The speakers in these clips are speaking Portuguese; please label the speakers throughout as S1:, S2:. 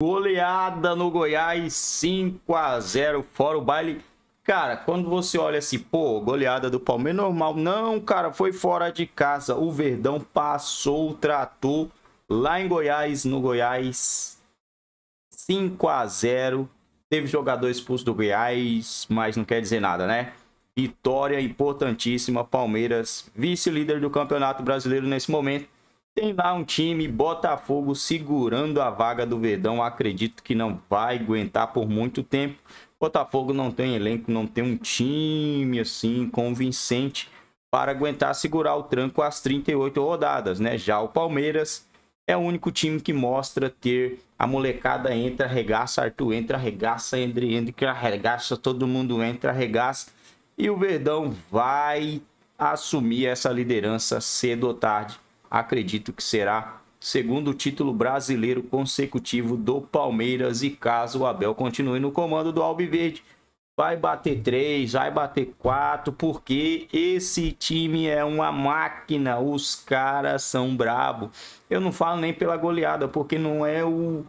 S1: Goleada no Goiás 5 a 0 fora o baile. Cara, quando você olha assim, pô, goleada do Palmeiras normal. Não, cara, foi fora de casa. O Verdão passou o trator lá em Goiás, no Goiás 5 a 0. Teve jogador expulso do Goiás, mas não quer dizer nada, né? Vitória importantíssima, Palmeiras, vice-líder do Campeonato Brasileiro nesse momento tem lá um time, Botafogo, segurando a vaga do Verdão. Acredito que não vai aguentar por muito tempo. Botafogo não tem elenco, não tem um time assim convincente para aguentar segurar o tranco às 38 rodadas, né? Já o Palmeiras é o único time que mostra ter a molecada entra, arregaça, Arthur entra, arregaça, André entra, arregaça, todo mundo entra, arregaça. E o Verdão vai assumir essa liderança cedo ou tarde acredito que será segundo título brasileiro consecutivo do Palmeiras e caso o Abel continue no comando do Alviverde, vai bater três, vai bater quatro, porque esse time é uma máquina, os caras são brabo. Eu não falo nem pela goleada, porque não é o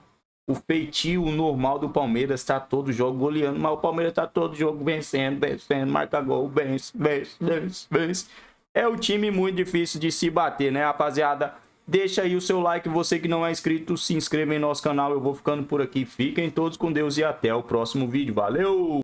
S1: o feitio normal do Palmeiras tá todo jogo goleando, mas o Palmeiras tá todo jogo vencendo, vencendo, marca gol, vence, vence, vence, vence é o time muito difícil de se bater, né, rapaziada? Deixa aí o seu like, você que não é inscrito, se inscreva em nosso canal. Eu vou ficando por aqui. Fiquem todos com Deus e até o próximo vídeo. Valeu!